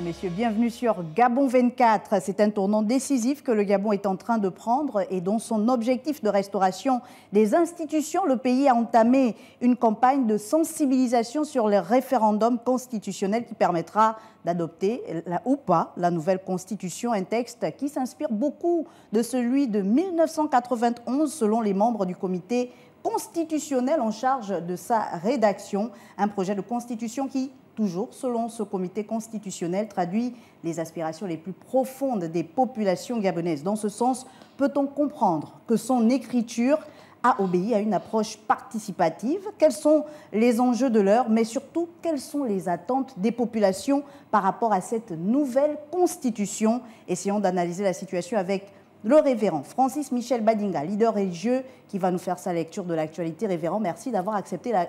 messieurs. Bienvenue sur Gabon 24. C'est un tournant décisif que le Gabon est en train de prendre et dont son objectif de restauration des institutions, le pays a entamé une campagne de sensibilisation sur le référendum constitutionnel qui permettra d'adopter ou pas la nouvelle constitution, un texte qui s'inspire beaucoup de celui de 1991 selon les membres du comité constitutionnel en charge de sa rédaction, un projet de constitution qui toujours, selon ce comité constitutionnel, traduit les aspirations les plus profondes des populations gabonaises. Dans ce sens, peut-on comprendre que son écriture a obéi à une approche participative Quels sont les enjeux de l'heure, mais surtout, quelles sont les attentes des populations par rapport à cette nouvelle constitution Essayons d'analyser la situation avec le révérend Francis Michel Badinga, leader religieux, qui va nous faire sa lecture de l'actualité. Révérend, merci d'avoir accepté la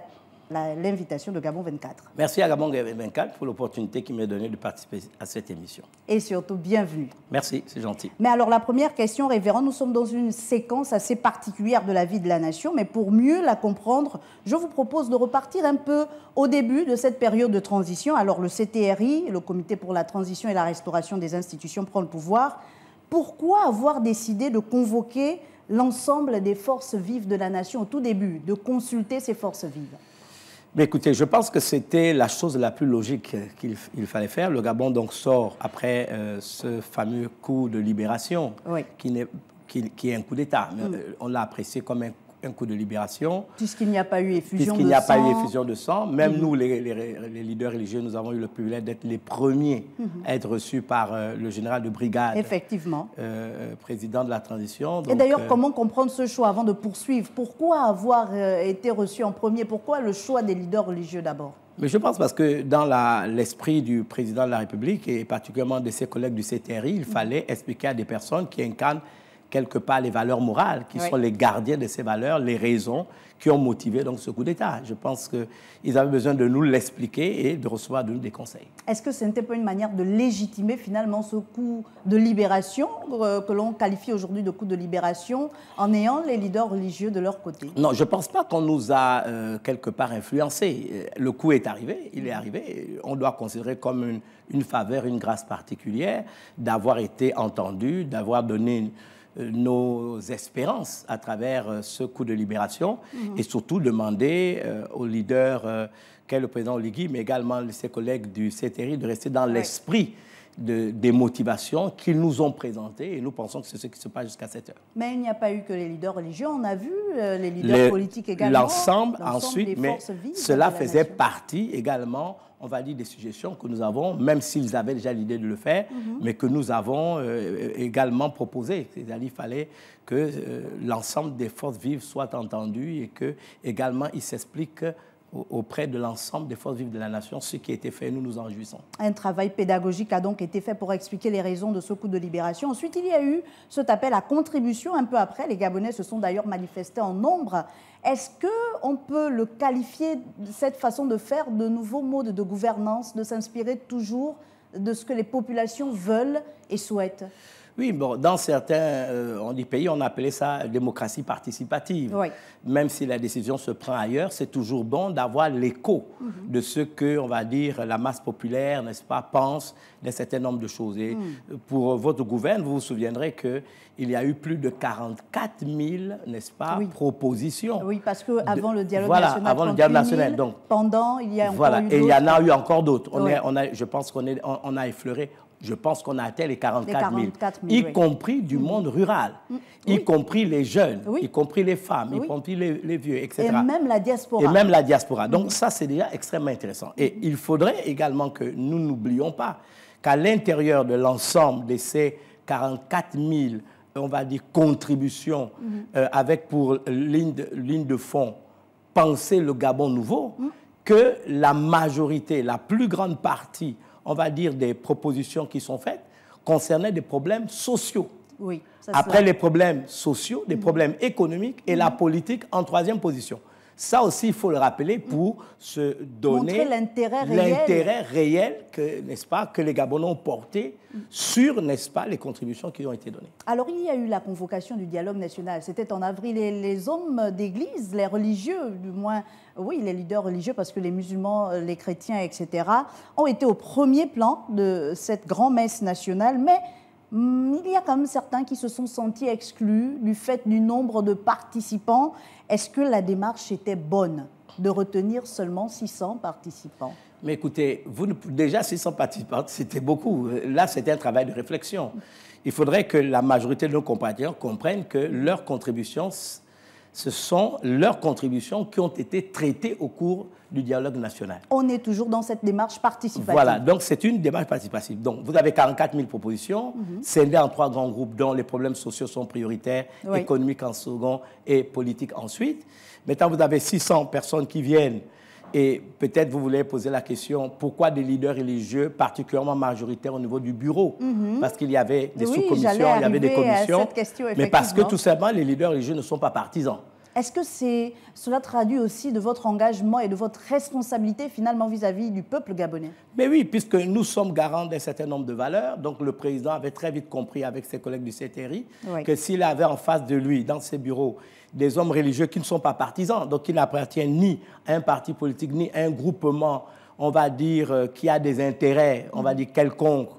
l'invitation de Gabon 24. Merci à Gabon 24 pour l'opportunité qui m'est donnée de participer à cette émission. Et surtout, bienvenue. Merci, c'est gentil. Mais alors, la première question, révérend, nous sommes dans une séquence assez particulière de la vie de la nation, mais pour mieux la comprendre, je vous propose de repartir un peu au début de cette période de transition. Alors, le CTRI, le Comité pour la transition et la restauration des institutions, prend le pouvoir. Pourquoi avoir décidé de convoquer l'ensemble des forces vives de la nation au tout début, de consulter ces forces vives mais écoutez, je pense que c'était la chose la plus logique qu'il fallait faire. Le Gabon donc sort après euh, ce fameux coup de libération, qui, est, un coup d'État. Mm. Euh, on l'a apprécié comme un un coup de libération. Puisqu'il n'y a pas eu effusion de sang. n'y a pas effusion de sang. Même mm. nous, les, leaders religieux, nous avons eu le privilège d'être les premiers mm-hmm. à être reçus par euh, le général de brigade. Effectivement. Euh, euh, président de la transition. Et d'ailleurs, comment comprendre ce choix avant de poursuivre Pourquoi avoir été reçu en premier Pourquoi le choix des leaders religieux d'abord mais je pense parce que dans l'esprit du président de la République et particulièrement de ses collègues du CTRI, il mm. fallait expliquer à des personnes qui incarnent quelque part les valeurs morales, qui sont les gardiens de ces valeurs, les raisons qui ont motivé donc ce coup d'État. Je pense qu'ils avaient besoin de nous l'expliquer et de recevoir de nous des conseils. Est-ce que ce n'était pas une manière de légitimer finalement ce coup de libération euh, que l'on qualifie aujourd'hui de coup de libération en ayant les leaders religieux de leur côté Non, je ne pense pas qu'on nous a euh, quelque part influencés. Euh, le coup est arrivé, il est arrivé. On doit considérer comme une, une faveur, une grâce particulière d'avoir été entendu, d'avoir donné... Une, nos espérances à travers euh, ce coup de libération mhm. et surtout demander euh, aux leaders, euh, qu'est le président Oligui, mais également ses collègues du CTRI, de rester dans l'esprit de, des motivations qu'ils nous ont présentées et nous pensons que c'est ce qui se passe jusqu'à cette heure. Mais il n'y a pas eu que les leaders religieux, on a vu les leaders politiques également. L'ensemble, ensuite, mais cela faisait partie également on va dire des suggestions que nous avons, même s'ils avaient déjà l'idée de le faire, mhm. mais que nous avons euh, également proposé. cest à fallait que euh, l'ensemble des forces vives soient entendues et que également ils s'expliquent auprès de l'ensemble des forces vives de la nation, ce qui a été fait, nous nous en réjouissons. Un travail pédagogique a donc été fait pour expliquer les raisons de ce coup de libération. Ensuite, il y a eu cet appel à contribution un peu après. Les Gabonais se sont d'ailleurs manifestés en nombre. Est-ce qu'on peut le qualifier, cette façon de faire, de nouveaux modes de gouvernance, de s'inspirer toujours de ce que les populations veulent et souhaitent oui, bon, dans certains euh, pays, on appelait ça démocratie participative. Même si la décision se prend ailleurs, c'est toujours bon d'avoir l'écho mhm. de ce que, on va dire, la masse populaire, n'est-ce pas, pense d'un certain nombre de choses. Et mhm. pour votre gouverne, vous vous souviendrez qu'il y a eu plus de 44 000, n'est-ce pas, propositions. Oui, parce qu'avant le dialogue voilà, national, avant le dialogue national, donc pendant, il y a encore voilà, et il y en a eu encore d'autres. On on je pense qu'on on a effleuré je pense qu'on a atteint les 44, 000, y compris du mm-hmm. monde rural, mm-hmm. y compris les jeunes, y compris les femmes, y compris les, vieux, etc. Et même la diaspora. Et même la diaspora. Donc mm-hmm. ça, c'est déjà extrêmement intéressant. Et il faudrait également que nous n'oublions pas qu'à l'intérieur de l'ensemble de ces 44 000, on va dire, contributions, euh, avec pour ligne de fond, penser le Gabon nouveau, mm. que la majorité, la plus grande partie on va dire, des propositions qui sont faites concernant des problèmes sociaux. Après les problèmes sociaux, des mm. problèmes économiques et la mm. politique en troisième position. Ça aussi, il faut le rappeler pour se donner l'intérêt réel, réel n'est-ce pas, que les Gabonais ont porté sur, n'est-ce pas, les contributions qui ont été données. Alors, il y a eu la convocation du dialogue national. C'était en avril. Et les hommes d'église, les religieux, du moins, oui, les leaders religieux, parce que les musulmans, euh, les chrétiens, etc., ont été au premier plan de cette grande messe nationale. Mais Mm, il y a quand même certains qui se sont sentis exclus du fait du nombre de participants. Est-ce que la démarche était bonne de retenir seulement 600 participants Mais écoutez, vous, déjà 600 participants, c'était beaucoup. Là, c'était un travail de réflexion. Il faudrait que la majorité de nos compagnons comprennent que leur contribution ce sont leurs contributions qui ont été traitées au cours du dialogue national. On est toujours dans cette démarche participative. Voilà, donc c'est une démarche participative. Donc vous avez 44 000 propositions, mhm. c'est -hmm. scindées en trois grands groupes dont les problèmes sociaux sont prioritaires, économiques en second et politiques ensuite. Maintenant, vous avez 600 personnes qui viennent et peut-être vous voulez poser la question, pourquoi des leaders religieux particulièrement majoritaires au niveau du bureau mhm. Parce qu'il y avait des sous-commissions, il y avait des commissions. mais parce que tout simplement, les leaders religieux ne sont pas partisans. Est-ce que cela traduit aussi de votre engagement et de votre responsabilité finalement vis-à-vis du peuple gabonais Mais oui, puisque nous sommes garants d'un certain nombre de valeurs, donc le président avait très vite compris avec ses collègues du CTRI que s'il avait en face de lui, dans ses bureaux, des hommes religieux qui ne sont pas partisans, donc qui n'appartiennent ni à un parti politique, ni à un groupement, on va dire, euh, qui a des intérêts, on va dire, quelconques.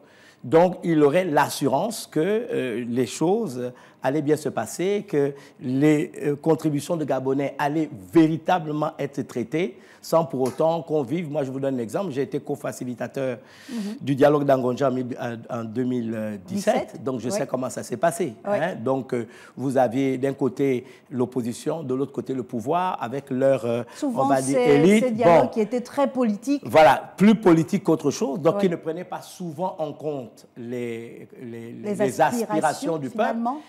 Donc, il aurait l'assurance que euh, les choses allait bien se passer, que les euh, contributions de Gabonais allaient véritablement être traitées, sans pour autant qu'on vive. Moi, je vous donne un exemple. J'ai été co-facilitateur mhm. du dialogue d'Angonja en 2017, euh, donc je sais comment ça s'est passé. Hein. Donc, euh, vous aviez d'un côté l'opposition, de l'autre côté le pouvoir, avec leur, Souvent, on va dire, élite. Ces dialogues qui étaient très politiques. Voilà, plus politique qu'autre chose, donc ils ne prenaient pas souvent en compte les, les, les, les aspirations, du peuple.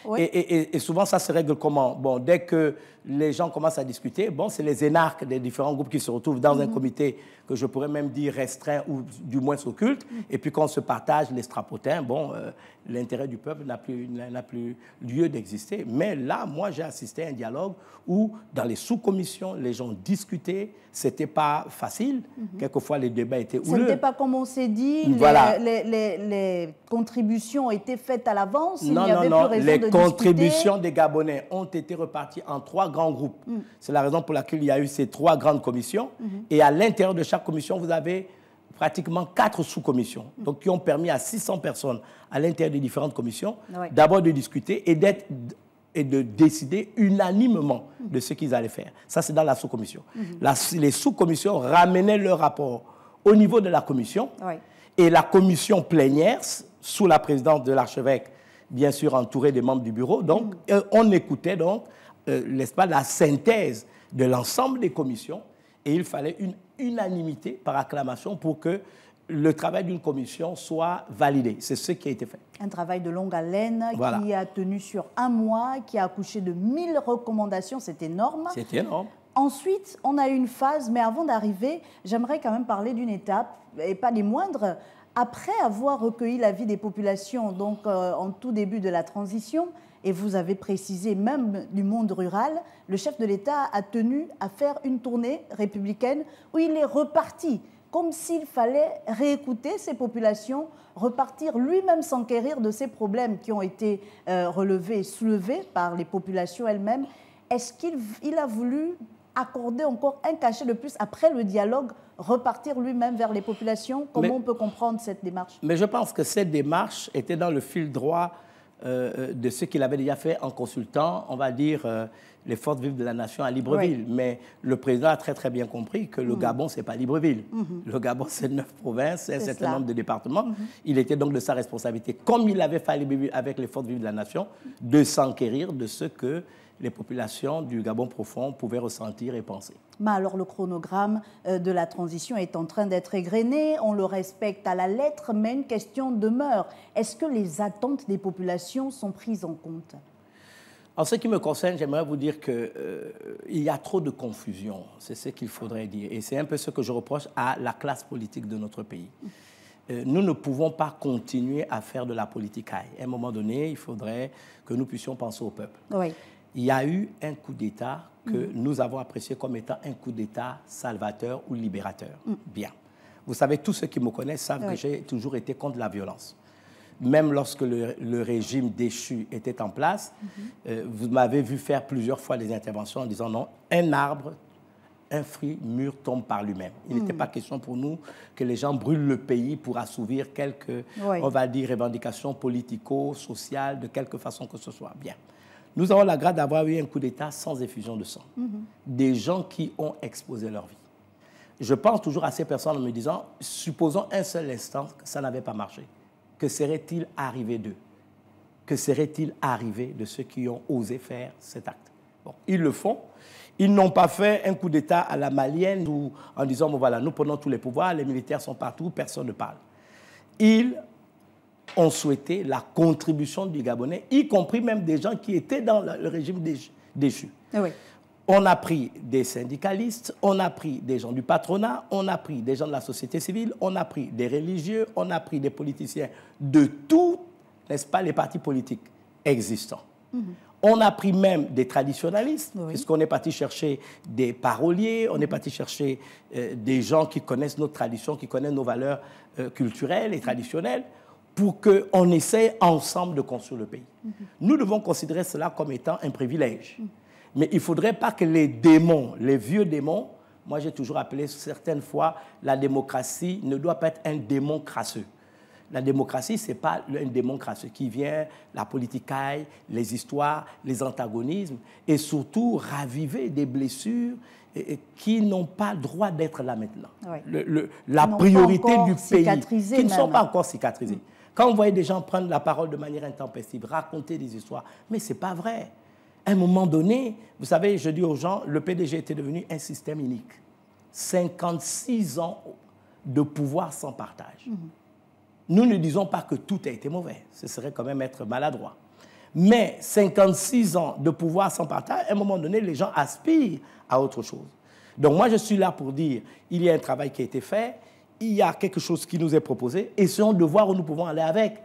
Oui. Et, souvent, ça se règle comment Bon, dès que les gens commencent à discuter, bon, c'est les énarques des différents groupes qui se retrouvent dans un mhm. comité que je pourrais même dire restreint ou du moins s'occulte. Mhm. Et puis, quand on se partage les strapotins, bon, euh, l'intérêt du peuple n'a plus, plus lieu d'exister. Mais là, moi, j'ai assisté à un dialogue où, dans les sous-commissions, les gens discutaient. C'était pas facile. Mhm. Quelquefois, les débats étaient houleux. Ce n'était pas comme on s'est dit. Voilà. Les, contributions étaient faites à l'avance. Non, il non, avait non. Plus contributions des Gabonais ont été reparties en trois grands groupes. Mm. C'est la raison pour laquelle il y a eu ces trois grandes commissions. Mm-hmm. Et à l'intérieur de chaque commission, vous avez pratiquement quatre sous-commissions, mm. donc qui ont permis à 600 personnes à l'intérieur des différentes commissions ah d'abord de discuter et de décider unanimement mm. de ce qu'ils allaient faire. Ça, c'est dans la sous-commission. Mm-hmm. Les sous-commissions ramenaient leur rapport au niveau de la commission. Ah et la commission plénière, sous la présidence de l'archevêque bien sûr entouré des membres du bureau. Donc, mm. euh, on écoutait donc, euh, n'est-ce pas, la synthèse de l'ensemble des commissions et il fallait une unanimité par acclamation pour que le travail d'une commission soit validé. C'est ce qui a été fait. Un travail de longue haleine qui a tenu sur un mois, qui a accouché de 1000 recommandations. C'est énorme. C'est énorme. Ensuite, on a eu une phase, mais avant d'arriver, j'aimerais quand même parler d'une étape, et pas des moindres, après avoir recueilli l'avis des populations, donc euh, en tout début de la transition, et vous avez précisé même du monde rural, le chef de l'État a tenu à faire une tournée républicaine où il est reparti, comme s'il fallait réécouter ces populations, repartir lui-même s'enquérir de ces problèmes qui ont été euh, relevés, soulevés par les populations elles-mêmes. Est-ce qu'il a voulu accorder encore un cachet de plus après le dialogue repartir lui-même vers les populations Comment on peut comprendre cette démarche Mais je pense que cette démarche était dans le fil droit euh, euh, de ce qu'il avait déjà fait en consultant, on va dire, euh, les forces vives de la nation à Libreville. Mais le président a très très bien compris que le mmh. Gabon, ce n'est pas Libreville. Mmh. Le Gabon, c'est neuf provinces, c'est un certain nombre de départements. Mmh. Il était donc de sa responsabilité, comme il avait fait avec les forces vives de la nation, de s'enquérir de ce que les populations du Gabon profond pouvaient ressentir et penser. Mais alors le chronogramme euh, de la transition est en train d'être égrené, on le respecte à la lettre, mais une question demeure. Est-ce que les attentes des populations sont prises en compte en ce qui me concerne, j'aimerais vous dire qu'il euh, il y a trop de confusion, c'est ce qu'il faudrait dire. Et c'est un peu ce que je reproche à la classe politique de notre pays. Euh, nous ne pouvons pas continuer à faire de la politique. À un moment donné, il faudrait que nous puissions penser au peuple. Oui il y a eu un coup d'État que mm-hmm. nous avons apprécié comme étant un coup d'État salvateur ou libérateur. Mm. Bien. Vous savez, tous ceux qui me connaissent savent que j'ai toujours été contre la violence. Même lorsque le, régime déchu était en place, mm-hmm. euh, vous m'avez vu faire plusieurs fois des interventions en disant non, un arbre, un fruit mûr tombe par lui-même. Il n'était mm. pas question pour nous que les gens brûlent le pays pour assouvir quelques, on va dire, revendications politico-sociales de quelque façon que ce soit. Bien. Nous avons la grâce d'avoir eu un coup d'État sans effusion de sang. Mhm. Des gens qui ont exposé leur vie. Je pense toujours à ces personnes en me disant, supposons un seul instant que ça n'avait pas marché. Que serait-il arrivé d'eux Que serait-il arrivé de ceux qui ont osé faire cet acte ils le font. Ils n'ont pas fait un coup d'État à la malienne ou en disant, bon voilà, nous prenons tous les pouvoirs, les militaires sont partout, personne ne parle. Ils ont souhaité la contribution du Gabonais, y compris même des gens qui étaient dans le régime déchu. Ah on a pris des syndicalistes, on a pris des gens du patronat, on a pris des gens de la société civile, on a pris des religieux, on a pris des politiciens de tous, n'est-ce pas, les partis politiques existants. Mm-hmm. On a pris même des traditionalistes, puisqu'on est parti chercher des paroliers, on est mm-hmm. parti chercher euh, des gens qui connaissent notre traditions, qui connaissent nos valeurs euh, culturelles et traditionnelles pour qu'on essaie ensemble de construire le pays. Nous devons considérer cela comme étant un privilège. Mais il ne faudrait pas que les démons, les vieux démons, moi j'ai toujours appelé certaines fois, la démocratie ne doit pas être un démon crasseux. La démocratie, ce n'est pas un démon crasseux qui vient, la aille, les histoires, les antagonismes, et surtout raviver des blessures qui n'ont pas droit d'être là maintenant. la priorité du pays, qui ne sont pas encore cicatrisées. Quand vous voyez des gens prendre la parole de manière intempestive, raconter des histoires, mais ce n'est pas vrai. À un moment donné, vous savez, je dis aux gens, le PDG était devenu un système unique. 56 ans de pouvoir sans partage. Mhm. Nous ne disons pas que tout a été mauvais, ce serait quand même être maladroit. Mais 56 ans de pouvoir sans partage, à un moment donné, les gens aspirent à autre chose. Donc moi, je suis là pour dire, il y a un travail qui a été fait, il y a quelque chose qui nous est proposé et c'est un devoir où nous pouvons aller avec.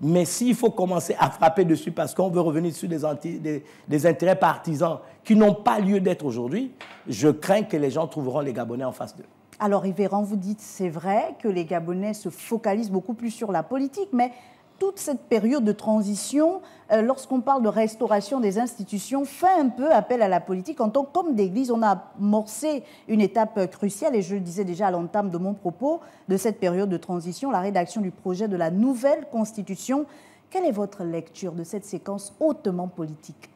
Mais s'il faut commencer à frapper dessus parce qu'on veut revenir sur des, intérêts partisans qui n'ont pas lieu d'être aujourd'hui, je crains que les gens trouveront les Gabonais en face d'eux. Alors, Yvéran, vous dites c'est vrai que les Gabonais se focalisent beaucoup plus sur la politique, mais toute cette période de transition, euh, lorsqu'on parle de restauration des institutions, fait un peu appel à la politique. En tant qu'homme d'Église, on a amorcé une étape euh, cruciale, et je le disais déjà à l'entame de mon propos, de cette période de transition, la rédaction du projet de la nouvelle Constitution. Quelle est votre lecture de cette séquence hautement politique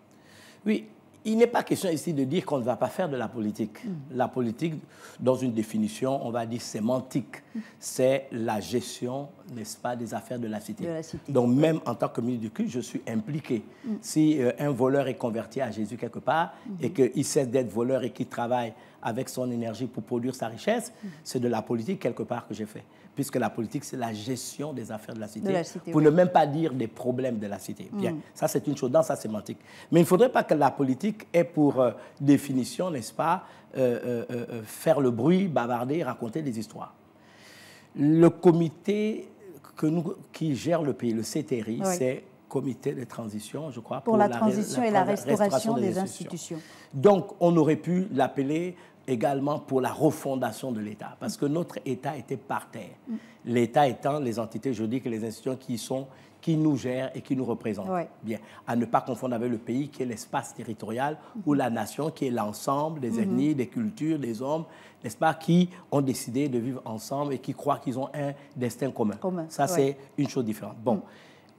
Oui, il n'est pas question ici de dire qu'on ne va pas faire de la politique. Hmm. La politique, dans une définition, on va dire sémantique, hmm. c'est la gestion n'est-ce pas, des affaires de la cité. Donc même en tant que ministre du culte, je suis impliqué. Mm. Si euh, un voleur est converti à Jésus quelque part mm-hmm. et qu'il cesse d'être voleur et qu'il travaille avec son énergie pour produire sa richesse, mm. c'est de la politique quelque part que j'ai fait. Puisque la politique, c'est la gestion des affaires de la cité. pour ne même pas dire des problèmes de la cité. Mm. Bien, ça c'est une chose dans sa sémantique. Mais il ne faudrait pas que la politique ait pour euh, définition, n'est-ce pas, euh, faire le bruit, bavarder, raconter des histoires le comité que nous, qui gère le pays, le CTRI, c'est comité de transition, je crois, pour, la, transition et la restauration, des, institutions. Donc, on aurait pu l'appeler également pour la refondation de l'État, parce que notre État était par terre. Mm. L'État étant les entités juridiques et les institutions qui sont qui nous gère et qui nous représente. Bien, à ne pas confondre avec le pays qui est l'espace territorial mhm. ou la nation qui est l'ensemble des mhm. ethnies, des cultures, des hommes, n'est-ce pas, qui ont décidé de vivre ensemble et qui croient qu'ils ont un destin commun. Ça, c'est une chose différente. Bon. Mhm.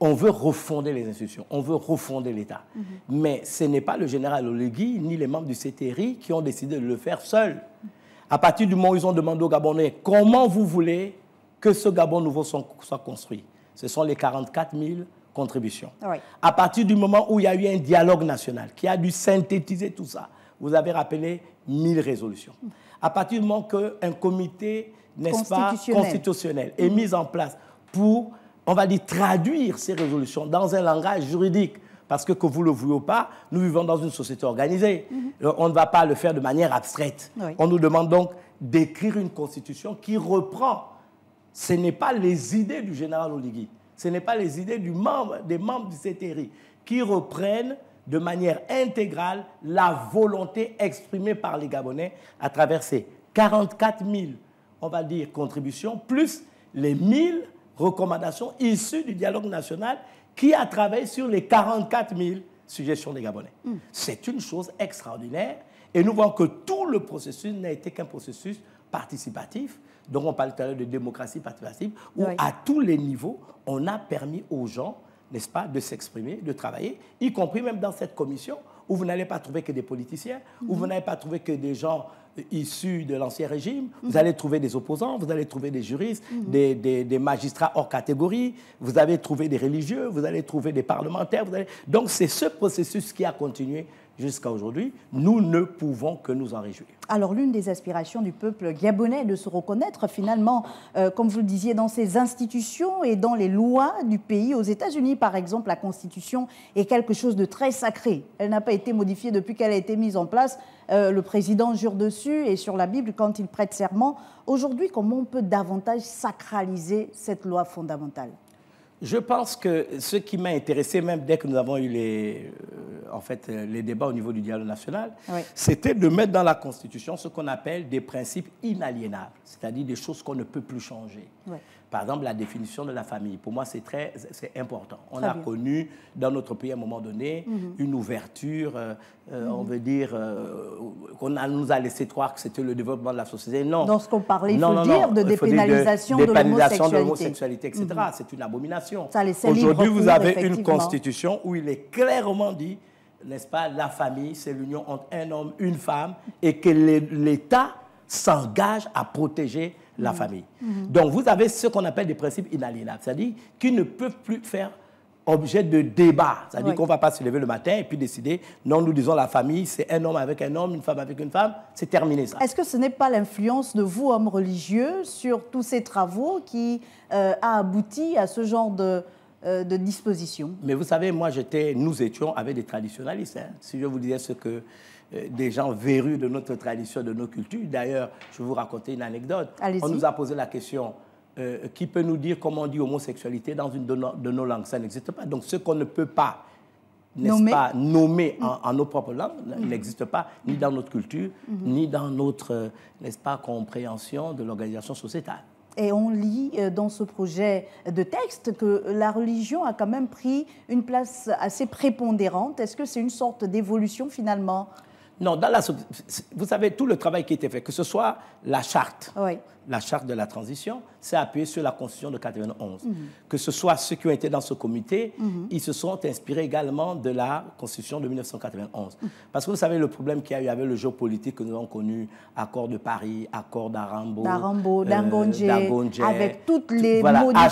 On veut refonder les institutions, on veut refonder l'État. Mais ce n'est pas le général Olegui ni les membres du CTRI qui ont décidé de le faire seuls. À partir du moment où ils ont demandé aux Gabonais comment vous voulez que ce Gabon nouveau soit construit, ce sont les 44 000 contributions. Ah à partir du moment où il y a eu un dialogue national qui a dû synthétiser tout ça, vous avez rappelé 1000 résolutions. À partir du moment qu'un comité, n'est-ce pas, constitutionnel est mmh. mis en place pour, on va dire, traduire ces résolutions dans un langage juridique, parce que que vous le voulez ou pas, nous vivons dans une société organisée. Mmh. Euh, on ne va pas le faire de manière abstraite. On nous demande donc d'écrire une constitution qui reprend ce n'est pas les idées du général Oligui, ce n'est pas les idées des membres du CTRI qui reprennent de manière intégrale la volonté exprimée par les Gabonais à travers ces 44 000, on va dire, contributions, plus les 000 recommandations issues du dialogue national qui a travaillé sur les 44 000 suggestions des Gabonais. Hmm. C'est une chose extraordinaire et nous voyons que tout le processus n'a été qu'un processus participatif donc on parle tout à l'heure de démocratie participative, où à tous les niveaux, on a permis aux gens, n'est-ce pas, de s'exprimer, de travailler, y compris même dans cette commission, où vous n'allez pas trouver que des politiciens, où vous mhm. n'allez pas trouver que des gens euh, issus de l'ancien régime, vous allez trouver des opposants, vous allez trouver des juristes, mhm. des, magistrats hors catégorie, vous allez trouver des religieux, vous allez trouver des parlementaires. Donc c'est ce processus qui a continué jusqu'à aujourd'hui, nous ne pouvons que nous en réjouir. Alors l'une des aspirations du peuple gabonais est de se reconnaître finalement, euh, comme vous le disiez, dans ses institutions et dans les lois du pays. Aux États-Unis, par exemple, la Constitution est quelque chose de très sacré. Elle n'a pas été modifiée depuis qu'elle a été mise en place. Euh, le président jure dessus et sur la Bible quand il prête serment. Aujourd'hui, comment on peut davantage sacraliser cette loi fondamentale je pense que ce qui m'a intéressé, même dès que nous avons eu les, euh, en fait, euh, les débats au niveau du dialogue national, c'était de mettre dans la Constitution ce qu'on appelle des principes inaliénables, c'est-à-dire des choses qu'on ne peut plus changer. Par exemple, la définition de la famille. Pour moi, c'est très important. On a connu dans notre pays, à un moment donné, mhm. une ouverture, euh, on mhm. veut dire, qu'on nous a laissé croire que c'était le développement de la société. Non. Dans ce qu'on parlait, il faut dire, de dépénalisation, de, de l'homosexualité, etc. Mhm. C'est une abomination. Aujourd'hui, vous avez une constitution où il est clairement dit, n'est-ce pas, la famille, c'est l'union entre un homme, une femme, et que l'État s'engage à protéger la mmh. famille. Mmh. Donc, vous avez ce qu'on appelle des principes inaliénables, c'est-à-dire qu'ils ne peuvent plus faire objet de débat. C'est-à-dire qu'on ne va pas se lever le matin et puis décider, non, nous disons la famille, c'est un homme avec un homme, une femme avec une femme, c'est terminé ça. Est-ce que ce n'est pas l'influence de vous, hommes religieux, sur tous ces travaux qui euh, a abouti à ce genre de, euh, de disposition Mais vous savez, moi, j'étais, nous étions avec des traditionalistes. Hein. Si je vous disais ce que euh, des gens vérus de notre tradition, de nos cultures, d'ailleurs, je vais vous raconter une anecdote. On nous a posé la question euh, qui peut nous dire comment on dit homosexualité dans une de nos, langues. Ça n'existe pas. Donc ce qu'on ne peut pas, nest pas, nommer mm. en, nos propres langues mm. n'existe pas, ni dans notre culture, mm-hmm. ni dans notre, euh, n'est-ce pas, compréhension de l'organisation sociétale. Et on lit euh, dans ce projet de texte que la religion a quand même pris une place assez prépondérante. Est-ce que c'est une sorte d'évolution finalement non, vous savez, tout le travail qui a été fait, que ce soit la charte, la charte de la transition, s'est appuyé sur la Constitution de 1991. Mhm. Que ce soit ceux qui ont été dans ce comité, mhm. ils se sont inspirés également de la Constitution de 1991. Mhm. Parce que vous savez, le problème qu'il y a eu avec le jeu politique que nous avons connu, accord de Paris, accord d'Arambo, d'Arambo, euh, avec toutes les modifications à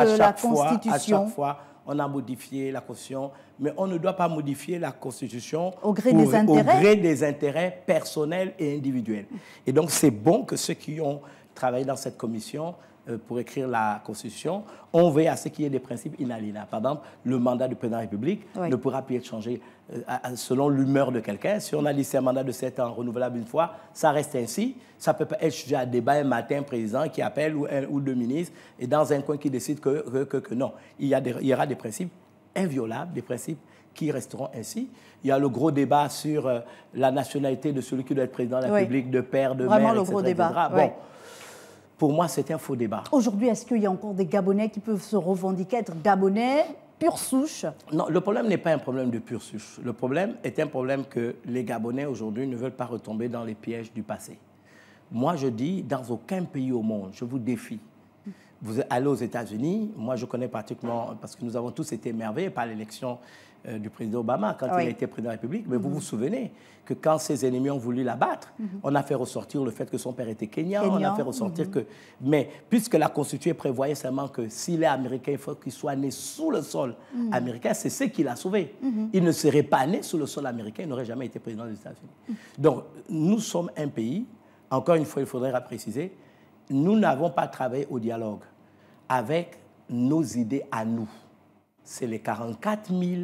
chaque à chaque fois, Constitution. À chaque fois, on a modifié la Constitution, mais on ne doit pas modifier la Constitution au gré, des, intérêts. des intérêts personnels et individuels. Et donc, c'est bon que ceux qui ont travaillé dans cette commission euh, pour écrire la Constitution, on veille à ce qu'il y ait des principes inaliénables. Par exemple, le mandat du président de la République ne pourra plus être changé euh, selon l'humeur de quelqu'un. Si on a laissé un mandat de 7 ans renouvelable une fois, ça reste ainsi. Ça peut pas être sujet à débat un matin, un président qui appelle ou, deux ministres, et dans un coin qui décide que, que, non. Il y, aura des principes inviolables, des principes qui resteront ainsi. Il y a le gros débat sur euh, la nationalité de celui qui doit être président de la République, de père, de Vraiment le Gros débat. Pour moi, c'est un faux débat. Aujourd'hui, est-ce qu'il y a encore des Gabonais qui peuvent se revendiquer être Gabonais pure souche Non, le problème n'est pas un problème de pure souche. Le problème est un problème que les Gabonais aujourd'hui ne veulent pas retomber dans les pièges du passé. Moi, je dis, dans aucun pays au monde, je vous défie, vous allez aux États-Unis, moi je connais pratiquement, parce que nous avons tous été émerveillés par l'élection euh, du président Obama quand il a été président de la République, mais vous mhm. vous souvenez que quand ses ennemis ont voulu l'abattre, mhm. on a fait ressortir le fait que son père était kenyan, on a fait ressortir mhm. que... Mais puisque la Constitution prévoyait seulement que s'il est américain, il faut qu'il soit né sous le sol américain, c'est ce qui l'a sauvé. Il ne serait pas né sous le sol américain, il n'aurait jamais été président des États-Unis. Donc nous sommes un pays, encore une fois, il faudrait préciser, nous n'avons pas travaillé au dialogue avec nos idées à nous. C'est les 44 000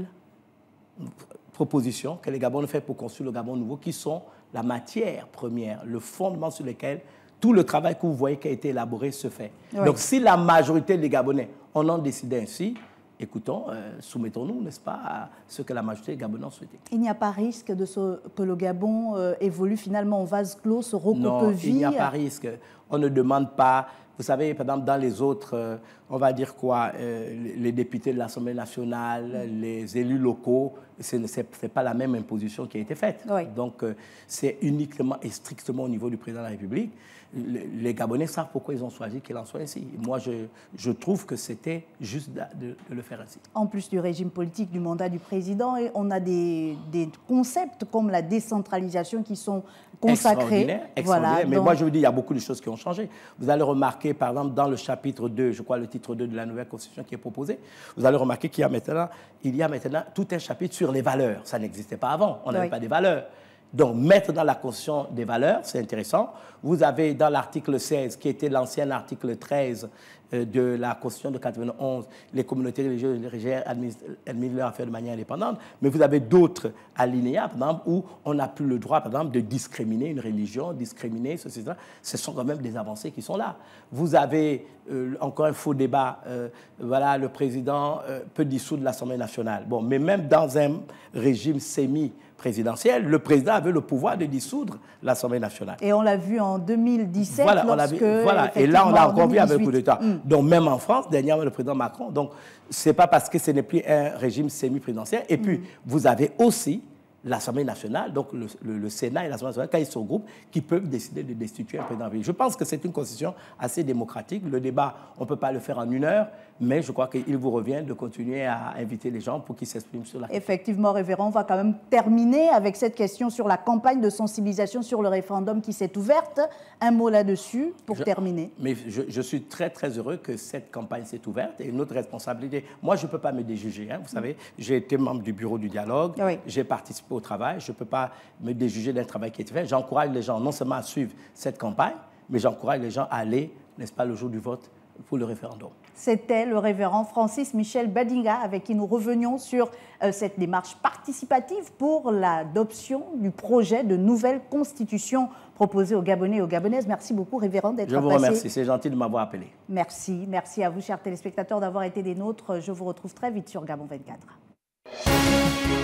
propositions que les Gabon fait pour construire le Gabon nouveau qui sont la matière première, le fondement sur lequel tout le travail que vous voyez qui a été élaboré se fait. Donc si la majorité des Gabonais en ont décidé ainsi, écoutons, euh, soumettons-nous, n'est-ce pas, à ce que la majorité gabonaise souhaitait. Il n'y a pas risque de ce, que le Gabon euh, évolue finalement en vase clos, se recoupe Non, il n'y a pas risque. On ne demande pas. Vous savez, par exemple, dans les autres, euh, on va dire quoi, les députés de l'Assemblée nationale, mm. les élus locaux, ce n'est pas la même imposition qui a été faite. Donc, c'est uniquement et strictement au niveau du président de la République les Gabonais savent pourquoi ils ont choisi qu'il en soit ainsi. Moi, je, je trouve que c'était juste de, le faire ainsi. En plus du régime politique, du mandat du président, on a des, des concepts comme la décentralisation qui sont consacrés. Extraordinaire, extraordinaire. Voilà, Mais moi, je vous dis, il y a beaucoup de choses qui ont changé. Vous allez remarquer, par exemple, dans le chapitre 2, je crois le titre 2 de la nouvelle constitution qui est proposée, vous allez remarquer qu'il y a maintenant, il y a maintenant tout un chapitre sur les valeurs. Ça n'existait pas avant. On n'avait pas des valeurs. Donc, mettre dans la Constitution des valeurs, c'est intéressant. Vous avez dans l'article 16, qui était l'ancien article 13, euh, de la Constitution de 91, les communautés religieuses religieuses administrent leurs affaires de manière indépendante, mais vous avez d'autres alinéas, par exemple, où on n'a plus le droit, par exemple, de discriminer une religion, discriminer ceci, etc. Ce sont quand même des avancées qui sont là. Vous avez euh, encore un faux débat. Euh, voilà, le président peut dissoudre l'Assemblée nationale. Bon, mais même dans un régime semi présidentiel le président avait le pouvoir de dissoudre l'Assemblée nationale. Et on l'a vu en 2017. Voilà, lorsque, voilà. et là, on l'a encore vu avec coup d'État. Mm donc même en France, dernièrement, le président Macron. Donc, ce n'est pas parce que ce n'est plus un régime semi-présidentiel. Et puis, mm. vous avez aussi l'Assemblée nationale, donc le, Sénat et l'Assemblée nationale, quand ils sont groupe, qui peuvent décider de destituer un président Je pense que c'est une constitution assez démocratique. Le débat, on ne peut pas le faire en une heure, mais je crois qu'il vous revient de continuer à inviter les gens pour qu'ils s'expriment sur la question. Effectivement, Révérend, on va quand même terminer avec cette question sur la campagne de sensibilisation sur le référendum qui s'est ouverte. Un mot là-dessus pour terminer. Mais je, suis très, très heureux que cette campagne s'est ouverte et notre responsabilité. Moi, je ne peux pas me déjuger. Hein, vous mm. savez, j'ai été membre du bureau du dialogue, j'ai participé au travail. Je ne peux pas me déjuger d'un travail qui est fait. J'encourage les gens non seulement à suivre cette campagne, mais j'encourage les gens à aller, n'est-ce pas, le jour du vote pour le référendum. C'était le révérend Francis Michel Badinga avec qui nous revenions sur euh, cette démarche participative pour l'adoption du projet de nouvelle constitution proposée aux Gabonais et aux Gabonaises. Merci beaucoup, révérend, d'être passé. Je vous remercie, c'est gentil de m'avoir appelé. Merci, merci à vous, chers téléspectateurs, d'avoir été des nôtres. Je vous retrouve très vite sur Gabon 24.